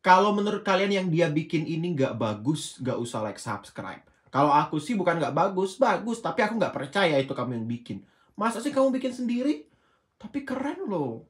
Kalau menurut kalian yang dia bikin ini nggak bagus, nggak usah like subscribe. Kalau aku sih bukan nggak bagus, bagus. Tapi aku nggak percaya itu kamu yang bikin. Masa sih kamu bikin sendiri? Tapi keren loh.